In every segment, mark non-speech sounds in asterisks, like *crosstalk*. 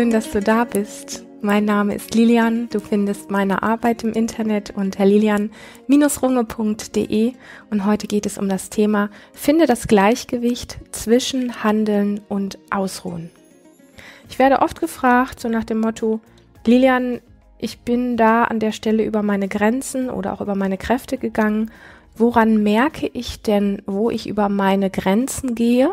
schön, dass du da bist. Mein Name ist Lilian. Du findest meine Arbeit im Internet unter lilian-runge.de und heute geht es um das Thema Finde das Gleichgewicht zwischen Handeln und Ausruhen. Ich werde oft gefragt, so nach dem Motto, Lilian, ich bin da an der Stelle über meine Grenzen oder auch über meine Kräfte gegangen. Woran merke ich denn, wo ich über meine Grenzen gehe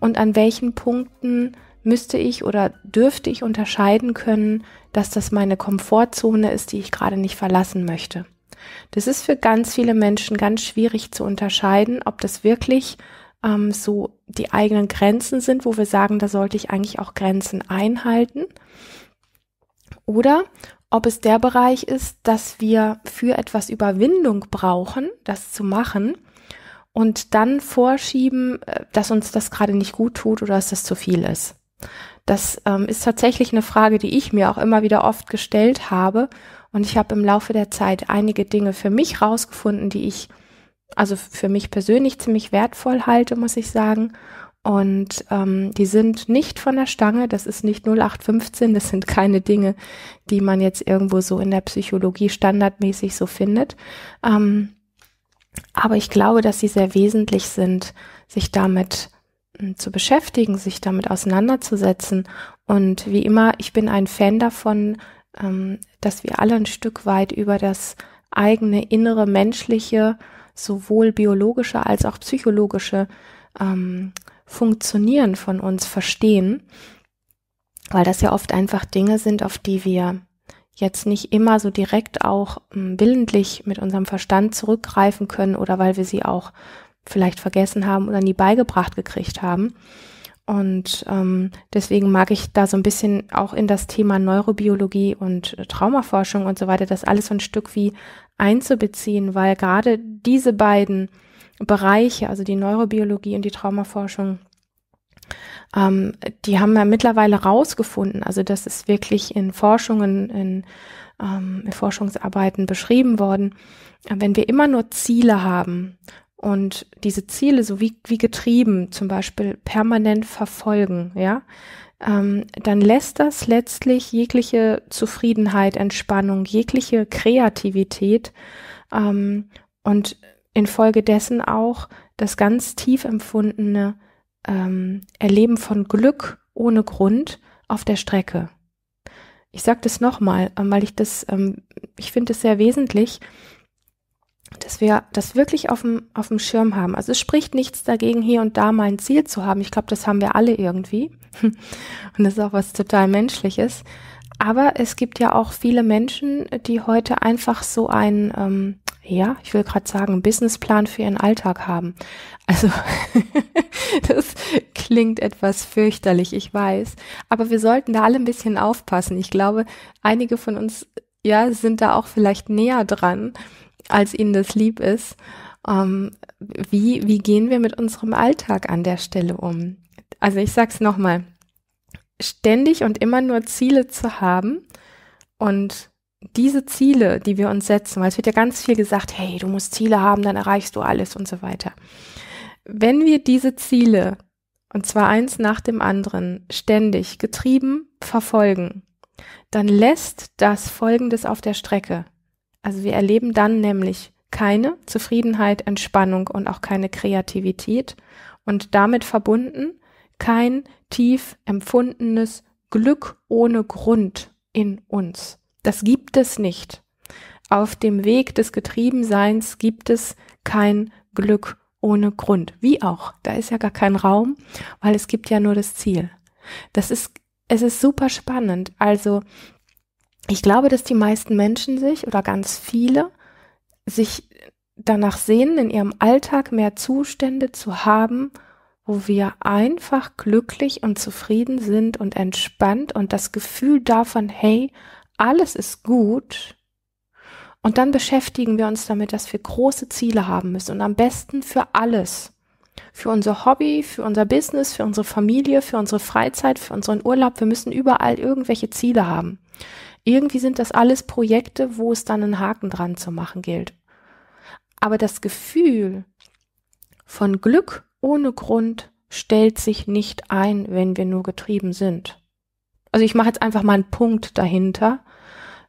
und an welchen Punkten müsste ich oder dürfte ich unterscheiden können, dass das meine Komfortzone ist, die ich gerade nicht verlassen möchte. Das ist für ganz viele Menschen ganz schwierig zu unterscheiden, ob das wirklich ähm, so die eigenen Grenzen sind, wo wir sagen, da sollte ich eigentlich auch Grenzen einhalten. Oder ob es der Bereich ist, dass wir für etwas Überwindung brauchen, das zu machen und dann vorschieben, äh, dass uns das gerade nicht gut tut oder dass das zu viel ist. Das ähm, ist tatsächlich eine Frage, die ich mir auch immer wieder oft gestellt habe. Und ich habe im Laufe der Zeit einige Dinge für mich rausgefunden, die ich also für mich persönlich ziemlich wertvoll halte, muss ich sagen. Und ähm, die sind nicht von der Stange, das ist nicht 0815, das sind keine Dinge, die man jetzt irgendwo so in der Psychologie standardmäßig so findet. Ähm, aber ich glaube, dass sie sehr wesentlich sind, sich damit ähm, zu beschäftigen, sich damit auseinanderzusetzen. Und wie immer, ich bin ein Fan davon, ähm, dass wir alle ein Stück weit über das eigene innere menschliche, sowohl biologische als auch psychologische ähm, Funktionieren von uns verstehen, weil das ja oft einfach Dinge sind, auf die wir jetzt nicht immer so direkt auch ähm, willentlich mit unserem Verstand zurückgreifen können oder weil wir sie auch vielleicht vergessen haben oder nie beigebracht gekriegt haben. Und ähm, deswegen mag ich da so ein bisschen auch in das Thema Neurobiologie und äh, Traumaforschung und so weiter das alles so ein Stück wie einzubeziehen, weil gerade diese beiden Bereiche, also die Neurobiologie und die Traumaforschung, ähm, die haben wir mittlerweile rausgefunden. Also das ist wirklich in Forschungen, in, ähm, in Forschungsarbeiten beschrieben worden. Wenn wir immer nur Ziele haben und diese Ziele so wie, wie getrieben zum Beispiel permanent verfolgen, ja, ähm, dann lässt das letztlich jegliche Zufriedenheit, Entspannung, jegliche Kreativität ähm, und infolgedessen auch das ganz tief empfundene ähm, Erleben von Glück ohne Grund auf der Strecke. Ich sage das nochmal, ähm, weil ich das, ähm, ich finde es sehr wesentlich, dass wir das wirklich auf dem, auf dem Schirm haben. Also es spricht nichts dagegen, hier und da mal ein Ziel zu haben. Ich glaube, das haben wir alle irgendwie. *laughs* Und das ist auch was total Menschliches. Aber es gibt ja auch viele Menschen, die heute einfach so ein, ähm, ja, ich will gerade sagen, Businessplan für ihren Alltag haben. Also *laughs* das klingt etwas fürchterlich, ich weiß. Aber wir sollten da alle ein bisschen aufpassen. Ich glaube, einige von uns, ja, sind da auch vielleicht näher dran als ihnen das lieb ist. Ähm, wie, wie gehen wir mit unserem Alltag an der Stelle um? Also ich sag's nochmal, ständig und immer nur Ziele zu haben und diese Ziele, die wir uns setzen, weil es wird ja ganz viel gesagt, hey, du musst Ziele haben, dann erreichst du alles und so weiter. Wenn wir diese Ziele, und zwar eins nach dem anderen, ständig getrieben verfolgen, dann lässt das Folgendes auf der Strecke. Also wir erleben dann nämlich keine Zufriedenheit, Entspannung und auch keine Kreativität und damit verbunden kein tief empfundenes Glück ohne Grund in uns. Das gibt es nicht. Auf dem Weg des Getriebenseins gibt es kein Glück ohne Grund. Wie auch? Da ist ja gar kein Raum, weil es gibt ja nur das Ziel. Das ist, es ist super spannend. Also ich glaube, dass die meisten Menschen sich oder ganz viele sich danach sehnen, in ihrem Alltag mehr Zustände zu haben, wo wir einfach glücklich und zufrieden sind und entspannt und das Gefühl davon, hey, alles ist gut. Und dann beschäftigen wir uns damit, dass wir große Ziele haben müssen und am besten für alles. Für unser Hobby, für unser Business, für unsere Familie, für unsere Freizeit, für unseren Urlaub. Wir müssen überall irgendwelche Ziele haben irgendwie sind das alles Projekte, wo es dann einen Haken dran zu machen gilt. Aber das Gefühl von Glück ohne Grund stellt sich nicht ein, wenn wir nur getrieben sind. Also ich mache jetzt einfach mal einen Punkt dahinter,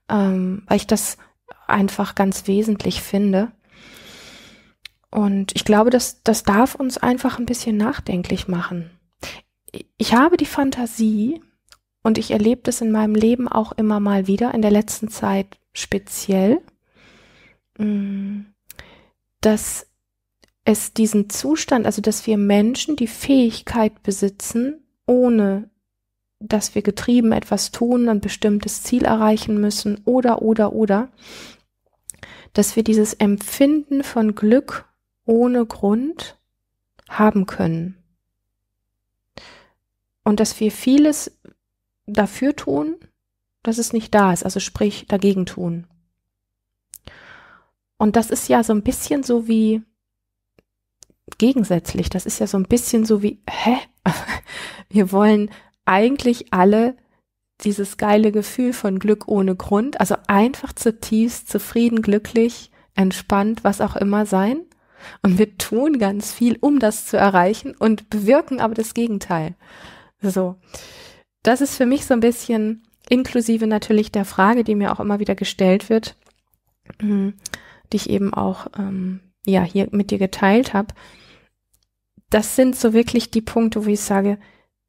ähm, weil ich das einfach ganz wesentlich finde. Und ich glaube, das, das darf uns einfach ein bisschen nachdenklich machen. Ich habe die Fantasie, und ich erlebe das in meinem Leben auch immer mal wieder, in der letzten Zeit speziell, mm, dass es diesen Zustand, also dass wir Menschen die Fähigkeit besitzen, ohne dass wir getrieben etwas tun, ein bestimmtes Ziel erreichen müssen oder, oder, oder, dass wir dieses Empfinden von Glück ohne Grund haben können. Und dass wir vieles dafür tun, dass es nicht da ist, also sprich dagegen tun. Und das ist ja so ein bisschen so wie gegensätzlich, das ist ja so ein bisschen so wie, hä? *laughs* Wir wollen eigentlich alle dieses geile Gefühl von Glück ohne Grund, also einfach zutiefst zufrieden, glücklich, entspannt, was auch immer sein. Und wir tun ganz viel, um das zu erreichen und bewirken aber das Gegenteil. So das ist für mich so ein bisschen inklusive natürlich der Frage, die mir auch immer wieder gestellt wird, hm, die ich eben auch ähm, ja hier mit dir geteilt habe. Das sind so wirklich die Punkte, wo ich sage,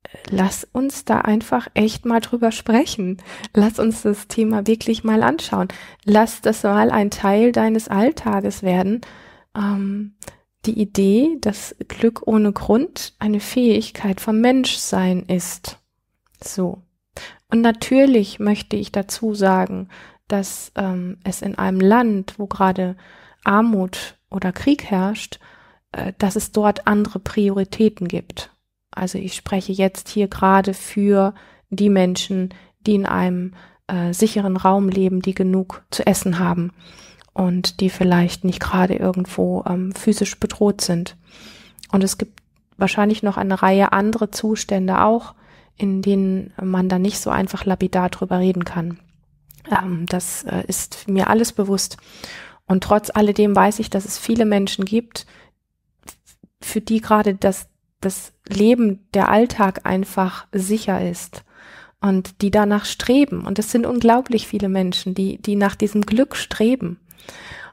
äh, lass uns da einfach echt mal drüber sprechen. Lass uns das Thema wirklich mal anschauen. Lass das mal ein Teil deines Alltages werden. Ähm, die Idee, dass Glück ohne Grund eine Fähigkeit vom Menschsein ist. So. Und natürlich möchte ich dazu sagen, dass ähm, es in einem Land, wo gerade Armut oder Krieg herrscht, äh, dass es dort andere Prioritäten gibt. Also ich spreche jetzt hier gerade für die Menschen, die in einem äh, sicheren Raum leben, die genug zu essen haben und die vielleicht nicht gerade irgendwo ähm, physisch bedroht sind. Und es gibt wahrscheinlich noch eine Reihe andere Zustände auch, in denen man da nicht so einfach lapidar drüber reden kann. Ähm, das äh, ist mir alles bewusst. Und trotz alledem weiß ich, dass es viele Menschen gibt, für die gerade das, das Leben, der Alltag einfach sicher ist und die danach streben. Und es sind unglaublich viele Menschen, die, die nach diesem Glück streben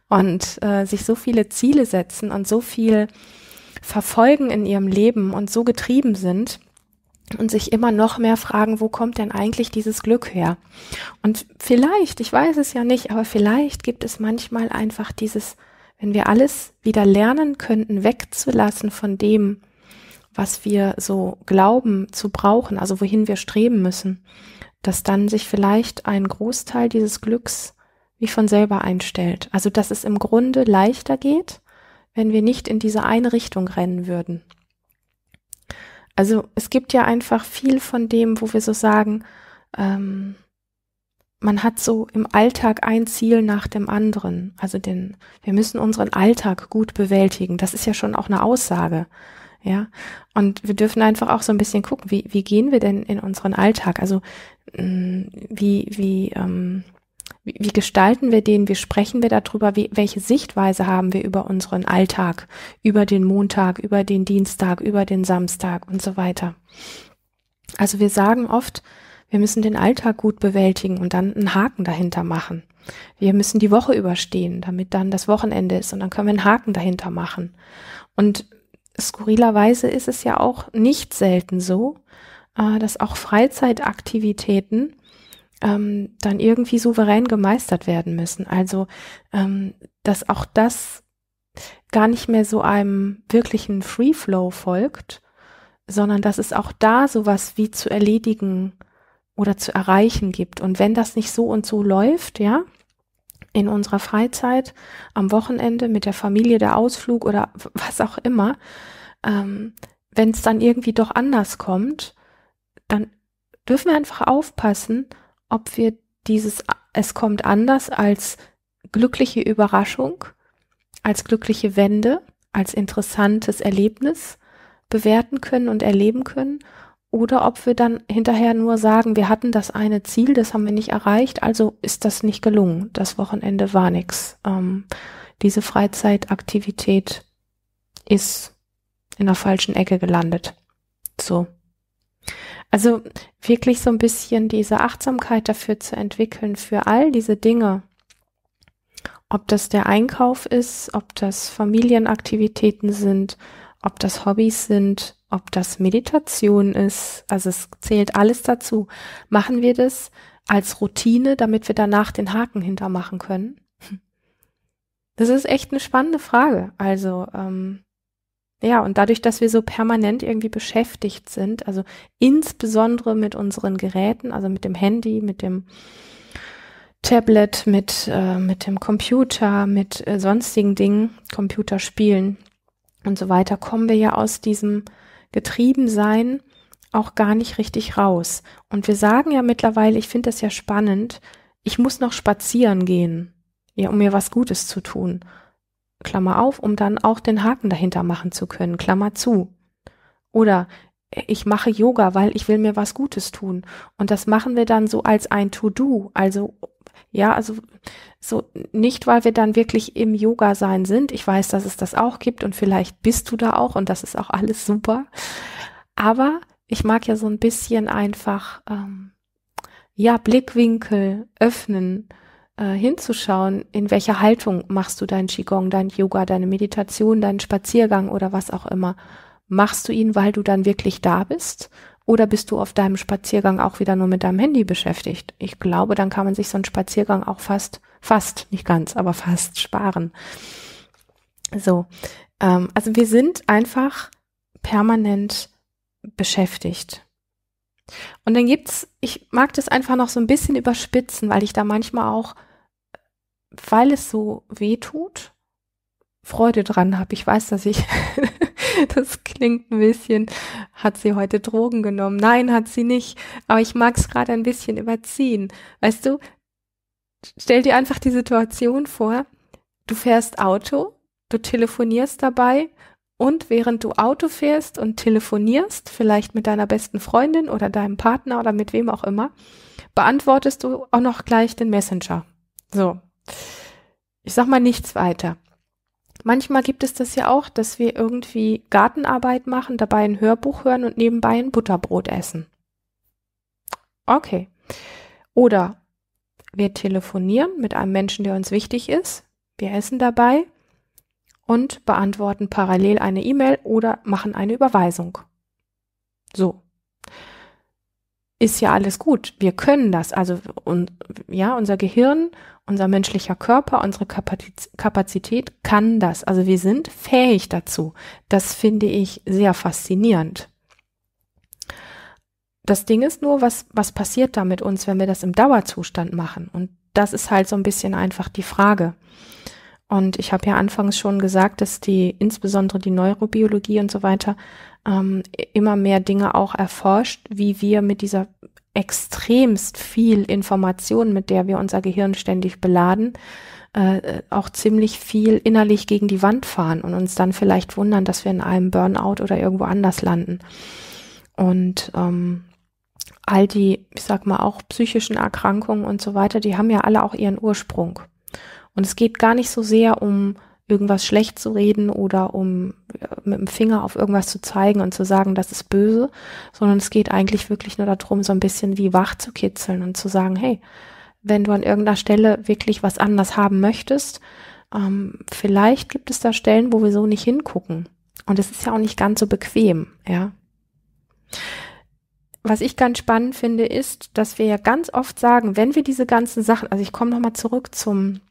und äh, sich so viele Ziele setzen und so viel verfolgen in ihrem Leben und so getrieben sind, und sich immer noch mehr fragen, wo kommt denn eigentlich dieses Glück her? Und vielleicht, ich weiß es ja nicht, aber vielleicht gibt es manchmal einfach dieses, wenn wir alles wieder lernen könnten, wegzulassen von dem, was wir so glauben zu brauchen, also wohin wir streben müssen, dass dann sich vielleicht ein Großteil dieses Glücks wie von selber einstellt. Also dass es im Grunde leichter geht, wenn wir nicht in diese eine Richtung rennen würden. Also es gibt ja einfach viel von dem, wo wir so sagen, ähm, man hat so im Alltag ein Ziel nach dem anderen. Also den, wir müssen unseren Alltag gut bewältigen. Das ist ja schon auch eine Aussage. Ja. Und wir dürfen einfach auch so ein bisschen gucken, wie, wie gehen wir denn in unseren Alltag? Also, mm, wie, wie, ähm, wie, wie gestalten wir den? Wie sprechen wir darüber? Wie, welche Sichtweise haben wir über unseren Alltag, über den Montag, über den Dienstag, über den Samstag und so weiter? Also wir sagen oft, wir müssen den Alltag gut bewältigen und dann einen Haken dahinter machen. Wir müssen die Woche überstehen, damit dann das Wochenende ist und dann können wir einen Haken dahinter machen. Und skurrilerweise ist es ja auch nicht selten so, äh, dass auch Freizeitaktivitäten ähm, dann irgendwie souverän gemeistert werden müssen. Also, ähm, dass auch das gar nicht mehr so einem wirklichen Free Flow folgt, sondern dass es auch da sowas wie zu erledigen oder zu erreichen gibt. Und wenn das nicht so und so läuft, ja, in unserer Freizeit, am Wochenende, mit der Familie, der Ausflug oder was auch immer, ähm, wenn es dann irgendwie doch anders kommt, dann dürfen wir einfach aufpassen, ob wir dieses Es kommt anders als glückliche Überraschung, als glückliche Wende, als interessantes Erlebnis bewerten können und erleben können oder ob wir dann hinterher nur sagen, wir hatten das eine Ziel, das haben wir nicht erreicht, also ist das nicht gelungen, das Wochenende war nix. Ähm, diese Freizeitaktivität ist in der falschen Ecke gelandet. So. Also wirklich so ein bisschen diese Achtsamkeit dafür zu entwickeln, für all diese Dinge. Ob das der Einkauf ist, ob das Familienaktivitäten sind, ob das Hobbys sind, ob das Meditation ist. Also es zählt alles dazu. Machen wir das als Routine, damit wir danach den Haken hintermachen können? Hm. Das ist echt eine spannende Frage. Also ähm, ja, und dadurch, dass wir so permanent irgendwie beschäftigt sind, also insbesondere mit unseren Geräten, also mit dem Handy, mit dem Tablet, mit, äh, mit dem Computer, mit äh, sonstigen Dingen, Computerspielen und so weiter, kommen wir ja aus diesem Getriebensein auch gar nicht richtig raus. Und wir sagen ja mittlerweile, ich finde das ja spannend, ich muss noch spazieren gehen, ja, um mir was Gutes zu tun. Klammer auf, um dann auch den Haken dahinter machen zu können, Klammer zu. Oder äh, ich mache Yoga, weil ich will mir was Gutes tun. Und das machen wir dann so als ein To-Do. Also, ja, also so nicht, weil wir dann wirklich im Yoga sein sind. Ich weiß, dass es das auch gibt und vielleicht bist du da auch und das ist auch alles super. Aber ich mag ja so ein bisschen einfach, ähm, ja, Blickwinkel öffnen äh, hinzuschauen, in welcher Haltung machst du dein Qigong, dein Yoga, deine Meditation, deinen Spaziergang oder was auch immer. Machst du ihn, weil du dann wirklich da bist? Oder bist du auf deinem Spaziergang auch wieder nur mit deinem Handy beschäftigt? Ich glaube, dann kann man sich so einen Spaziergang auch fast, fast, nicht ganz, aber fast sparen. So. Ähm, also wir sind einfach permanent beschäftigt. Und dann gibt's, ich mag das einfach noch so ein bisschen überspitzen, weil ich da manchmal auch weil es so weh tut, Freude dran habe. Ich weiß, dass ich, *laughs* das klingt ein bisschen, hat sie heute Drogen genommen? Nein, hat sie nicht. Aber ich mag es gerade ein bisschen überziehen. Weißt du, stell dir einfach die Situation vor, du fährst Auto, du telefonierst dabei und während du Auto fährst und telefonierst, vielleicht mit deiner besten Freundin oder deinem Partner oder mit wem auch immer, beantwortest du auch noch gleich den Messenger. So, ich sag mal nichts weiter. Manchmal gibt es das ja auch, dass wir irgendwie Gartenarbeit machen, dabei ein Hörbuch hören und nebenbei ein Butterbrot essen. Okay. Oder wir telefonieren mit einem Menschen, der uns wichtig ist. Wir essen dabei und beantworten parallel eine E-Mail oder machen eine Überweisung. So. Ist ja alles gut. Wir können das. Also, und, ja, unser Gehirn unser menschlicher Körper, unsere Kapazität kann das. Also wir sind fähig dazu. Das finde ich sehr faszinierend. Das Ding ist nur, was, was passiert da mit uns, wenn wir das im Dauerzustand machen? Und das ist halt so ein bisschen einfach die Frage. Und ich habe ja anfangs schon gesagt, dass die, insbesondere die Neurobiologie und so weiter, ähm, immer mehr Dinge auch erforscht, wie wir mit dieser extremst viel Information, mit der wir unser Gehirn ständig beladen, äh, auch ziemlich viel innerlich gegen die Wand fahren und uns dann vielleicht wundern, dass wir in einem Burnout oder irgendwo anders landen. Und ähm, all die, ich sag mal, auch psychischen Erkrankungen und so weiter, die haben ja alle auch ihren Ursprung. Und es geht gar nicht so sehr um irgendwas schlecht zu reden oder um äh, mit dem Finger auf irgendwas zu zeigen und zu sagen, das ist böse, sondern es geht eigentlich wirklich nur darum, so ein bisschen wie wach zu kitzeln und zu sagen, hey, wenn du an irgendeiner Stelle wirklich was anders haben möchtest, ähm, vielleicht gibt es da Stellen, wo wir so nicht hingucken. Und es ist ja auch nicht ganz so bequem, ja. Was ich ganz spannend finde, ist, dass wir ja ganz oft sagen, wenn wir diese ganzen Sachen, also ich komme nochmal zurück zum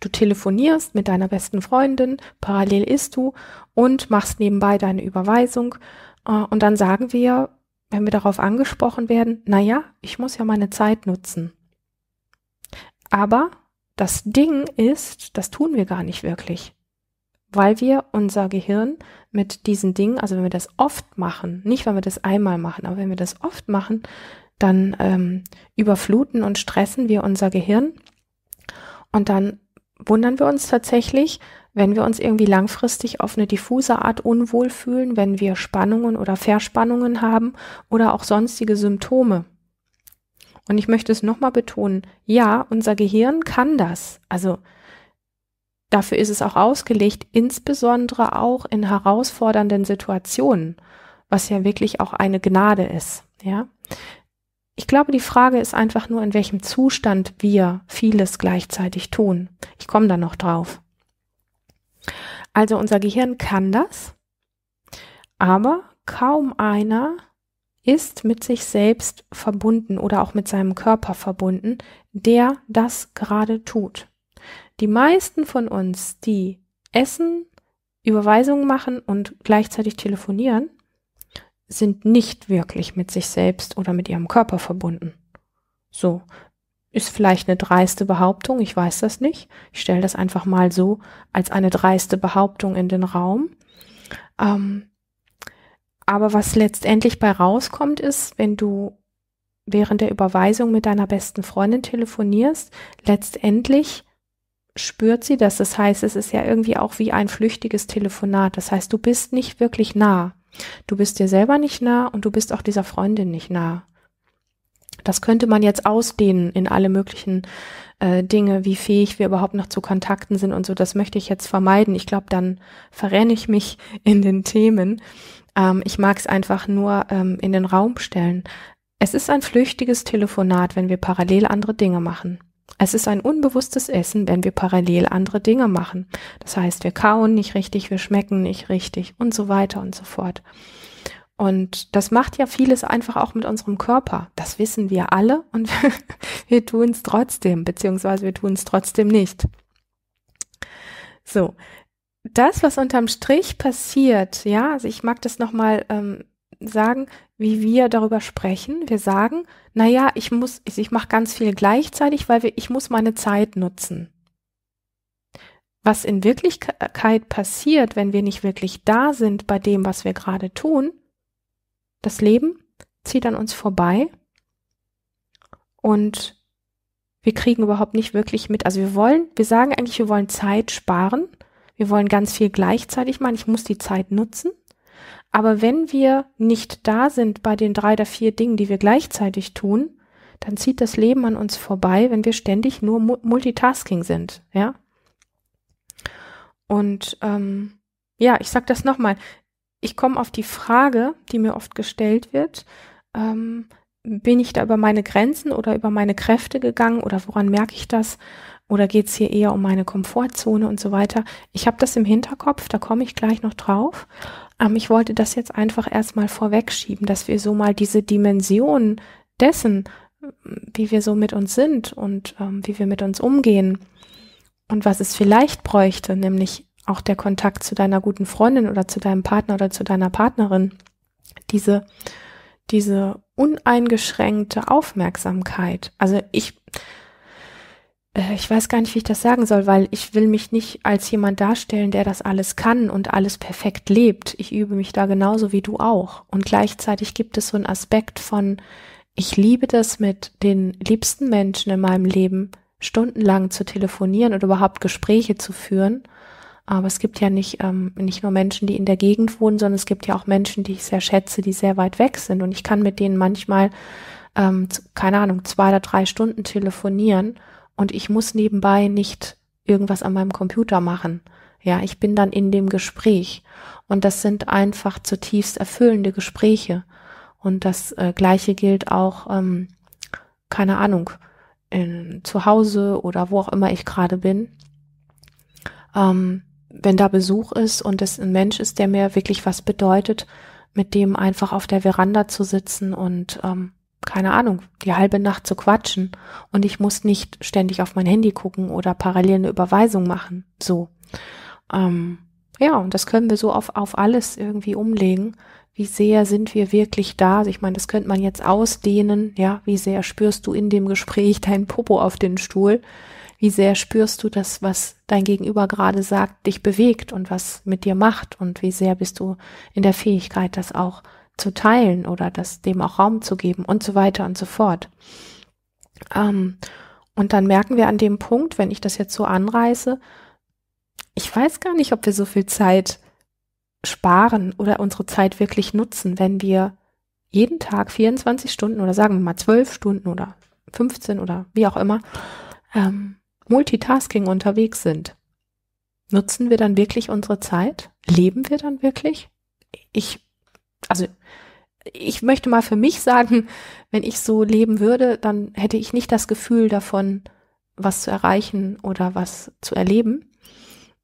Du telefonierst mit deiner besten Freundin, parallel isst du und machst nebenbei deine Überweisung. Äh, und dann sagen wir, wenn wir darauf angesprochen werden, na ja, ich muss ja meine Zeit nutzen. Aber das Ding ist, das tun wir gar nicht wirklich, weil wir unser Gehirn mit diesen Dingen, also wenn wir das oft machen, nicht wenn wir das einmal machen, aber wenn wir das oft machen, dann ähm, überfluten und stressen wir unser Gehirn und dann wundern wir uns tatsächlich, wenn wir uns irgendwie langfristig auf eine diffuse Art unwohl fühlen, wenn wir Spannungen oder Verspannungen haben oder auch sonstige Symptome. Und ich möchte es nochmal betonen, ja, unser Gehirn kann das. Also dafür ist es auch ausgelegt, insbesondere auch in herausfordernden Situationen, was ja wirklich auch eine Gnade ist. Ja, ich glaube, die Frage ist einfach nur, in welchem Zustand wir vieles gleichzeitig tun. Ich komme da noch drauf. Also unser Gehirn kann das, aber kaum einer ist mit sich selbst verbunden oder auch mit seinem Körper verbunden, der das gerade tut. Die meisten von uns, die essen, Überweisungen machen und gleichzeitig telefonieren, sind nicht wirklich mit sich selbst oder mit ihrem Körper verbunden. So, ist vielleicht eine dreiste Behauptung, ich weiß das nicht. Ich stelle das einfach mal so als eine dreiste Behauptung in den Raum. Ähm, aber was letztendlich bei rauskommt, ist, wenn du während der Überweisung mit deiner besten Freundin telefonierst, letztendlich spürt sie das. Das heißt, es ist ja irgendwie auch wie ein flüchtiges Telefonat. Das heißt, du bist nicht wirklich nah. Du bist dir selber nicht nah und du bist auch dieser Freundin nicht nah. Das könnte man jetzt ausdehnen in alle möglichen äh, Dinge, wie fähig wir überhaupt noch zu Kontakten sind und so. Das möchte ich jetzt vermeiden. Ich glaube, dann verrenne ich mich *laughs* in den Themen. Ähm, ich mag es einfach nur ähm, in den Raum stellen. Es ist ein flüchtiges Telefonat, wenn wir parallel andere Dinge machen. Es ist ein unbewusstes Essen, wenn wir parallel andere Dinge machen. Das heißt, wir kauen nicht richtig, wir schmecken nicht richtig und so weiter und so fort. Und das macht ja vieles einfach auch mit unserem Körper. Das wissen wir alle und *laughs* wir tun es trotzdem, beziehungsweise wir tun es trotzdem nicht. So, das, was unterm Strich passiert, ja, also ich mag das nochmal ähm, sagen, wie wir darüber sprechen. Wir sagen, naja, ich muss, ich, ich mache ganz viel gleichzeitig, weil wir, ich muss meine Zeit nutzen. Was in Wirklichkeit passiert, wenn wir nicht wirklich da sind bei dem, was wir gerade tun, das Leben zieht an uns vorbei und wir kriegen überhaupt nicht wirklich mit. Also wir wollen, wir sagen eigentlich, wir wollen Zeit sparen, wir wollen ganz viel gleichzeitig machen, ich muss die Zeit nutzen aber wenn wir nicht da sind bei den drei oder vier Dingen, die wir gleichzeitig tun, dann zieht das Leben an uns vorbei, wenn wir ständig nur Multitasking sind, ja. Und ähm, ja, ich sage das nochmal. Ich komme auf die Frage, die mir oft gestellt wird, ähm, bin ich da über meine Grenzen oder über meine Kräfte gegangen oder woran merke ich das? Oder geht es hier eher um meine Komfortzone und so weiter? Ich habe das im Hinterkopf, da komme ich gleich noch drauf. Ähm, ich wollte das jetzt einfach erstmal vorwegschieben, dass wir so mal diese Dimension dessen, wie wir so mit uns sind und ähm, wie wir mit uns umgehen und was es vielleicht bräuchte, nämlich auch der Kontakt zu deiner guten Freundin oder zu deinem Partner oder zu deiner Partnerin, diese, diese uneingeschränkte Aufmerksamkeit. Also ich, äh, ich weiß gar nicht, wie ich das sagen soll, weil ich will mich nicht als jemand darstellen, der das alles kann und alles perfekt lebt. Ich übe mich da genauso wie du auch. Und gleichzeitig gibt es so einen Aspekt von, ich liebe das mit den liebsten Menschen in meinem Leben stundenlang zu telefonieren und überhaupt Gespräche zu führen. Aber es gibt ja nicht, ähm, nicht nur Menschen, die in der Gegend wohnen, sondern es gibt ja auch Menschen, die ich sehr schätze, die sehr weit weg sind. Und ich kann mit denen manchmal, ähm, keine Ahnung, zwei oder drei Stunden telefonieren und ich muss nebenbei nicht irgendwas an meinem Computer machen. Ja, ich bin dann in dem Gespräch und das sind einfach zutiefst erfüllende Gespräche. Und das äh, gleiche gilt auch, ähm, keine Ahnung, in, zu Hause oder wo auch immer ich gerade bin. Ähm, wenn da Besuch ist und es ein Mensch ist, der mir wirklich was bedeutet, mit dem einfach auf der Veranda zu sitzen und ähm, keine Ahnung, die halbe Nacht zu quatschen und ich muss nicht ständig auf mein Handy gucken oder parallel eine Überweisung machen. So. Ähm, ja, und das können wir so auf, auf alles irgendwie umlegen. Wie sehr sind wir wirklich da? Also ich meine, das könnte man jetzt ausdehnen. Ja, wie sehr spürst du in dem Gespräch deinen Popo auf den Stuhl? Wie sehr spürst du das, was dein Gegenüber gerade sagt, dich bewegt und was mit dir macht? Und wie sehr bist du in der Fähigkeit, das auch zu teilen oder das dem auch Raum zu geben und so weiter und so fort. Ähm, und dann merken wir an dem Punkt, wenn ich das jetzt so anreiße, ich weiß gar nicht, ob wir so viel Zeit sparen oder unsere Zeit wirklich nutzen, wenn wir jeden Tag 24 Stunden oder sagen wir mal 12 Stunden oder 15 oder wie auch immer ähm, Multitasking unterwegs sind. Nutzen wir dann wirklich unsere Zeit? Leben wir dann wirklich? Ich also ich möchte mal für mich sagen, wenn ich so leben würde, dann hätte ich nicht das Gefühl davon, was zu erreichen oder was zu erleben,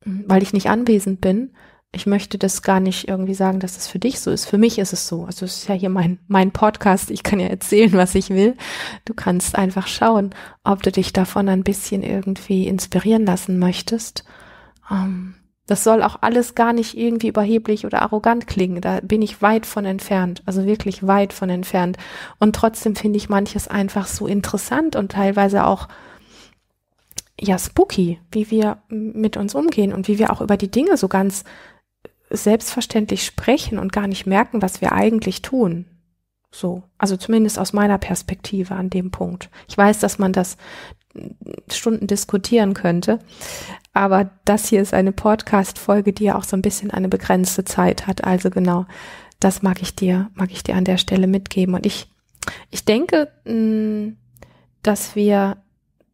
weil ich nicht anwesend bin. Ich möchte das gar nicht irgendwie sagen, dass das für dich so ist. Für mich ist es so. Also es ist ja hier mein, mein Podcast. Ich kann ja erzählen, was ich will. Du kannst einfach schauen, ob du dich davon ein bisschen irgendwie inspirieren lassen möchtest. Ähm, das soll auch alles gar nicht irgendwie überheblich oder arrogant klingen. Da bin ich weit von entfernt, also wirklich weit von entfernt. Und trotzdem finde ich manches einfach so interessant und teilweise auch ja spooky, wie wir mit uns umgehen und wie wir auch über die Dinge so ganz selbstverständlich sprechen und gar nicht merken, was wir eigentlich tun. So, also zumindest aus meiner Perspektive an dem Punkt. Ich weiß, dass man das Stunden diskutieren könnte. Aber das hier ist eine Podcast-Folge, die ja auch so ein bisschen eine begrenzte Zeit hat. Also genau, das mag ich dir, mag ich dir an der Stelle mitgeben. Und ich, ich denke, mm, dass wir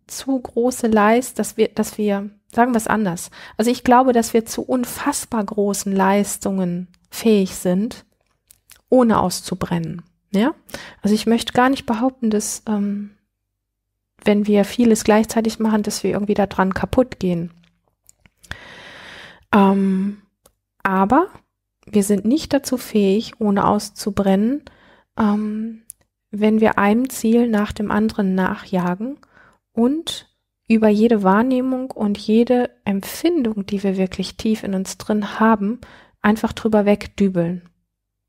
zu große Leist, dass wir, dass wir, sagen wir es anders. Also ich glaube, dass wir zu unfassbar großen Leistungen fähig sind, ohne auszubrennen. Ja, also ich möchte gar nicht behaupten, dass ähm, wenn wir vieles gleichzeitig machen, dass wir irgendwie daran kaputt gehen. Ähm, aber wir sind nicht dazu fähig, ohne auszubrennen, ähm, wenn wir einem Ziel nach dem anderen nachjagen und über jede Wahrnehmung und jede Empfindung, die wir wirklich tief in uns drin haben, einfach drüber wegdübeln.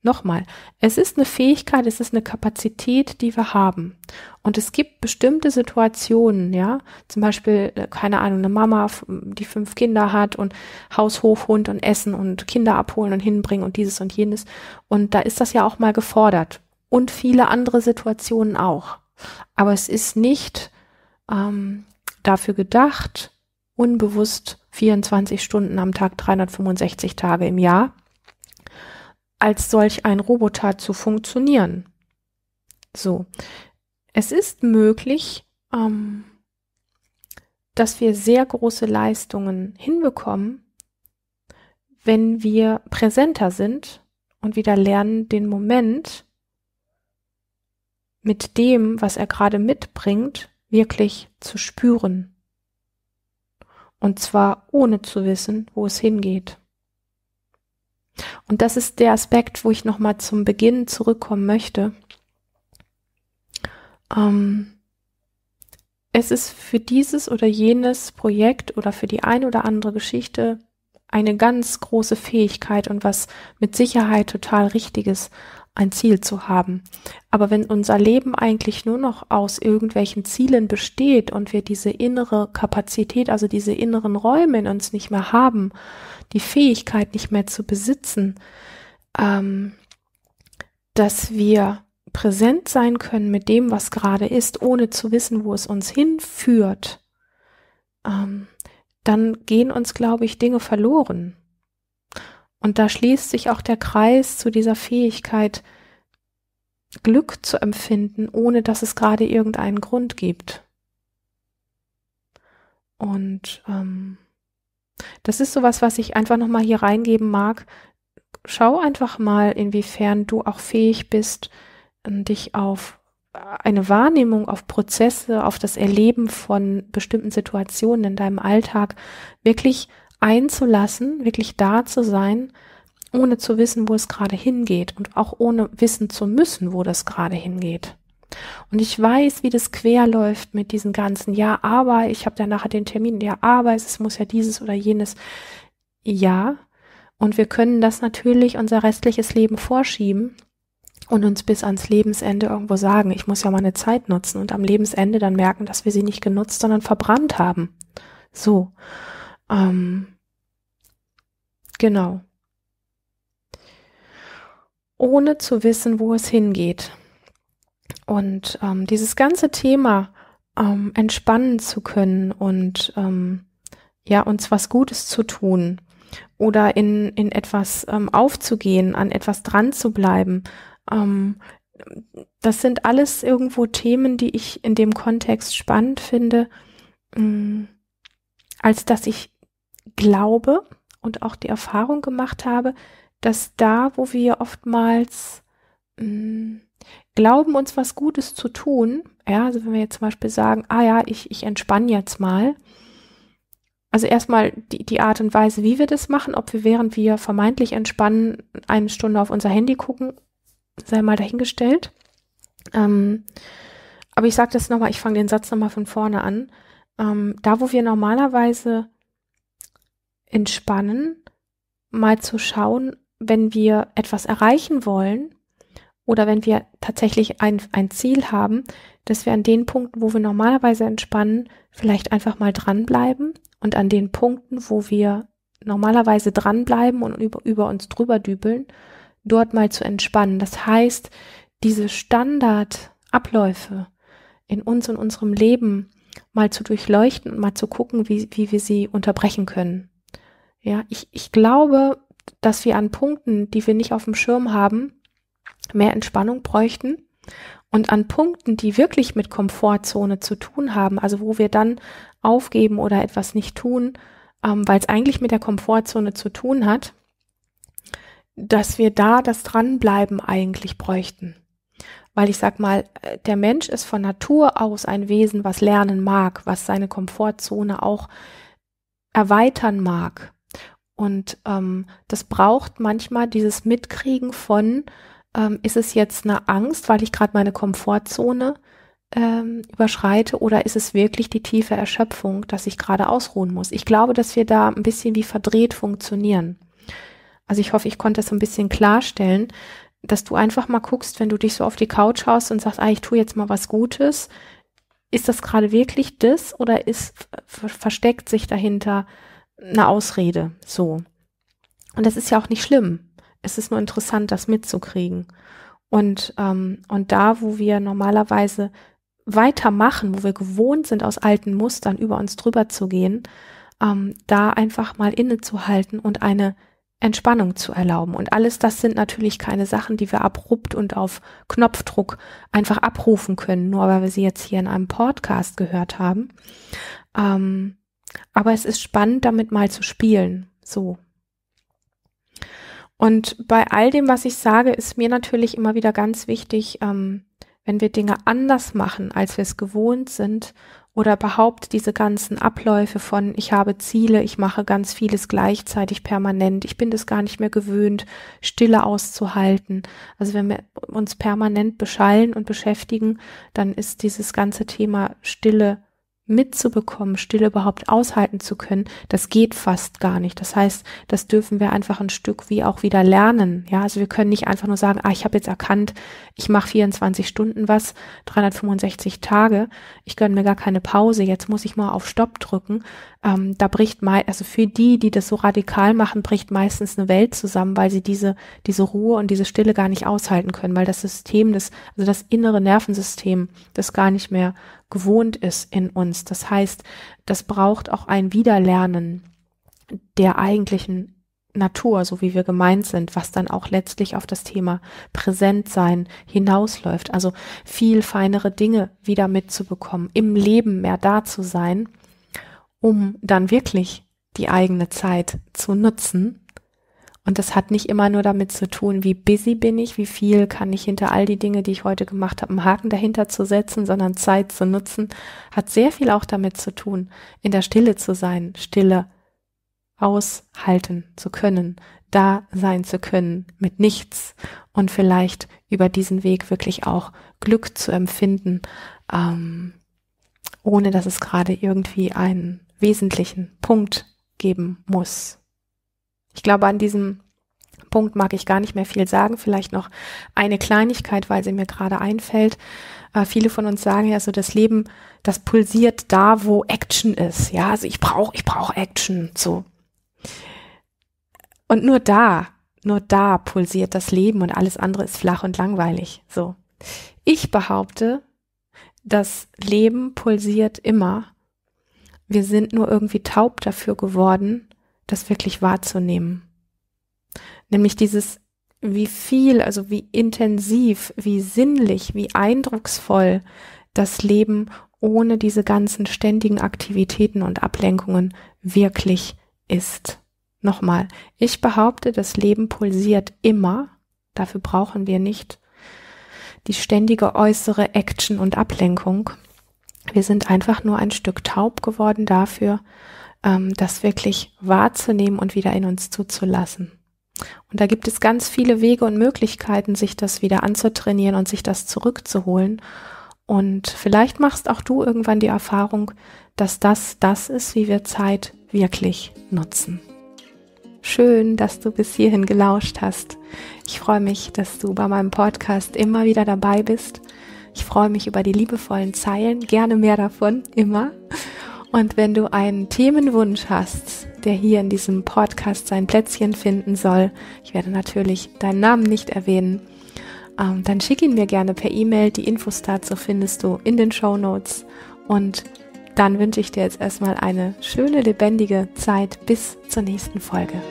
Nochmal, es ist eine Fähigkeit, es ist eine Kapazität, die wir haben. Und es gibt bestimmte Situationen, ja, zum Beispiel, äh, keine Ahnung, eine Mama, die fünf Kinder hat und Haus, Hof, Hund und Essen und Kinder abholen und hinbringen und dieses und jenes. Und da ist das ja auch mal gefordert. Und viele andere Situationen auch. Aber es ist nicht ähm, dafür gedacht, unbewusst 24 Stunden am Tag, 365 Tage im Jahr als solch ein Roboter zu funktionieren. So, es ist möglich, ähm, dass wir sehr große Leistungen hinbekommen, wenn wir präsenter sind und wieder lernen, den Moment mit dem, was er gerade mitbringt, wirklich zu spüren. Und zwar ohne zu wissen, wo es hingeht. Und das ist der Aspekt, wo ich nochmal zum Beginn zurückkommen möchte. Ähm, es ist für dieses oder jenes Projekt oder für die ein oder andere Geschichte eine ganz große Fähigkeit und was mit Sicherheit total richtiges ein Ziel zu haben. Aber wenn unser Leben eigentlich nur noch aus irgendwelchen Zielen besteht und wir diese innere Kapazität, also diese inneren Räume in uns nicht mehr haben, die Fähigkeit nicht mehr zu besitzen, ähm, dass wir präsent sein können mit dem, was gerade ist, ohne zu wissen, wo es uns hinführt, ähm, dann gehen uns, glaube ich, Dinge verloren. Und da schließt sich auch der Kreis zu dieser Fähigkeit, Glück zu empfinden, ohne dass es gerade irgendeinen Grund gibt. Und ähm, das ist sowas, was ich einfach nochmal hier reingeben mag. Schau einfach mal, inwiefern du auch fähig bist, ähm, dich auf eine Wahrnehmung auf Prozesse, auf das Erleben von bestimmten Situationen in deinem Alltag wirklich einzulassen, wirklich da zu sein, ohne zu wissen, wo es gerade hingeht und auch ohne wissen zu müssen, wo das gerade hingeht. Und ich weiß, wie das quer läuft mit diesen ganzen, ja, aber ich habe dann nachher den Termin, ja, aber es muss ja dieses oder jenes. Ja, und wir können das natürlich unser restliches Leben vorschieben und uns bis ans Lebensende irgendwo sagen, ich muss ja meine Zeit nutzen und am Lebensende dann merken, dass wir sie nicht genutzt, sondern verbrannt haben. So. Ähm, genau. Ohne zu wissen, wo es hingeht. Und ähm, dieses ganze Thema ähm, entspannen zu können und ähm, ja, uns was Gutes zu tun oder in, in etwas ähm, aufzugehen, an etwas dran zu bleiben, ähm, das sind alles irgendwo Themen, die ich in dem Kontext spannend finde, mm, als dass ich glaube und auch die Erfahrung gemacht habe, dass da, wo wir oftmals mh, hm, glauben, uns was Gutes zu tun, ja, also wenn wir jetzt zum Beispiel sagen, ah ja, ich, ich entspanne jetzt mal, also erstmal die, die Art und Weise, wie wir das machen, ob wir während wir vermeintlich entspannen, eine Stunde auf unser Handy gucken, sei mal dahingestellt. Ähm, aber ich sage das nochmal, ich fange den Satz nochmal von vorne an. Ähm, da, wo wir normalerweise entspannen, mal zu schauen, wenn wir etwas erreichen wollen oder wenn wir tatsächlich ein, ein Ziel haben, dass wir an den Punkten, wo wir normalerweise entspannen, vielleicht einfach mal dranbleiben und an den Punkten, wo wir normalerweise dranbleiben und über, über uns drüber dübeln, dort mal zu entspannen. Das heißt, diese Standardabläufe in uns und unserem Leben mal zu durchleuchten und mal zu gucken, wie, wie wir sie unterbrechen können. Ja, ich, ich glaube, dass wir an Punkten, die wir nicht auf dem Schirm haben, mehr Entspannung bräuchten. Und an Punkten, die wirklich mit Komfortzone zu tun haben, also wo wir dann aufgeben oder etwas nicht tun, ähm, weil es eigentlich mit der Komfortzone zu tun hat, dass wir da das Dranbleiben eigentlich bräuchten. Weil ich sag mal, äh, der Mensch ist von Natur aus ein Wesen, was lernen mag, was seine Komfortzone auch erweitern mag. Und ähm, das braucht manchmal dieses Mitkriegen von, ähm, ist es jetzt eine Angst, weil ich gerade meine Komfortzone ähm, überschreite, oder ist es wirklich die tiefe Erschöpfung, dass ich gerade ausruhen muss? Ich glaube, dass wir da ein bisschen wie verdreht funktionieren. Also ich hoffe, ich konnte das so ein bisschen klarstellen, dass du einfach mal guckst, wenn du dich so auf die Couch schaust und sagst, ah, ich tue jetzt mal was Gutes, ist das gerade wirklich das oder ist versteckt sich dahinter eine Ausrede, so. Und das ist ja auch nicht schlimm. Es ist nur interessant, das mitzukriegen. Und, ähm, und da, wo wir normalerweise weitermachen, wo wir gewohnt sind, aus alten Mustern über uns drüber zu gehen, ähm, da einfach mal innezuhalten und eine Entspannung zu erlauben. Und alles das sind natürlich keine Sachen, die wir abrupt und auf Knopfdruck einfach abrufen können, nur weil wir sie jetzt hier in einem Podcast gehört haben. Ähm, aber es ist spannend, damit mal zu spielen. So. Und bei all dem, was ich sage, ist mir natürlich immer wieder ganz wichtig, ähm, wenn wir Dinge anders machen, als wir es gewohnt sind, oder überhaupt diese ganzen Abläufe von ich habe Ziele, ich mache ganz vieles gleichzeitig permanent, ich bin das gar nicht mehr gewöhnt, Stille auszuhalten. Also wenn wir uns permanent beschallen und beschäftigen, dann ist dieses ganze Thema Stille mitzubekommen, Stille überhaupt aushalten zu können, das geht fast gar nicht. Das heißt, das dürfen wir einfach ein Stück wie auch wieder lernen. Ja, also wir können nicht einfach nur sagen, ah, ich habe jetzt erkannt, ich mache 24 Stunden was, 365 Tage, ich gönne mir gar keine Pause, jetzt muss ich mal auf Stopp drücken. Ähm, da bricht mal, also für die, die das so radikal machen, bricht meistens eine Welt zusammen, weil sie diese, diese Ruhe und diese Stille gar nicht aushalten können, weil das System, das, also das innere Nervensystem, das gar nicht mehr gewohnt ist in uns. Das heißt, das braucht auch ein Wiederlernen der eigentlichen Natur, so wie wir gemeint sind, was dann auch letztlich auf das Thema Präsentsein hinausläuft. Also viel feinere Dinge wieder mitzubekommen, im Leben mehr da zu sein, um dann wirklich die eigene Zeit zu nutzen und das hat nicht immer nur damit zu tun, wie busy bin ich, wie viel kann ich hinter all die Dinge, die ich heute gemacht habe, einen Haken dahinter zu setzen, sondern Zeit zu nutzen, hat sehr viel auch damit zu tun, in der Stille zu sein, Stille aushalten zu können, da sein zu können mit nichts und vielleicht über diesen Weg wirklich auch Glück zu empfinden, ähm, ohne dass es gerade irgendwie einen wesentlichen Punkt geben muss. Ich glaube, an diesem Punkt mag ich gar nicht mehr viel sagen. Vielleicht noch eine Kleinigkeit, weil sie mir gerade einfällt. Äh, viele von uns sagen ja so, das Leben, das pulsiert da, wo Action ist. Ja, also ich brauche, ich brauche Action. So. Und nur da, nur da pulsiert das Leben und alles andere ist flach und langweilig. So. Ich behaupte, das Leben pulsiert immer. Wir sind nur irgendwie taub dafür geworden, das wirklich wahrzunehmen. Nämlich dieses, wie viel, also wie intensiv, wie sinnlich, wie eindrucksvoll das Leben ohne diese ganzen ständigen Aktivitäten und Ablenkungen wirklich ist. Nochmal, ich behaupte, das Leben pulsiert immer. Dafür brauchen wir nicht die ständige äußere Action und Ablenkung. Wir sind einfach nur ein Stück taub geworden dafür, ähm, das wirklich wahrzunehmen und wieder in uns zuzulassen. Und da gibt es ganz viele Wege und Möglichkeiten, sich das wieder anzutrainieren und sich das zurückzuholen. Und vielleicht machst auch du irgendwann die Erfahrung, dass das das ist, wie wir Zeit wirklich nutzen. Schön, dass du bis hierhin gelauscht hast. Ich freue mich, dass du bei meinem Podcast immer wieder dabei bist. Ich freue mich über die liebevollen Zeilen, gerne mehr davon, immer. Und wenn du einen Themenwunsch hast, der hier in diesem Podcast sein Plätzchen finden soll, ich werde natürlich deinen Namen nicht erwähnen, ähm, dann schick ihn mir gerne per E-Mail. Die Infos dazu findest du in den Show Notes. Und dann wünsche ich dir jetzt erstmal eine schöne, lebendige Zeit bis zur nächsten Folge.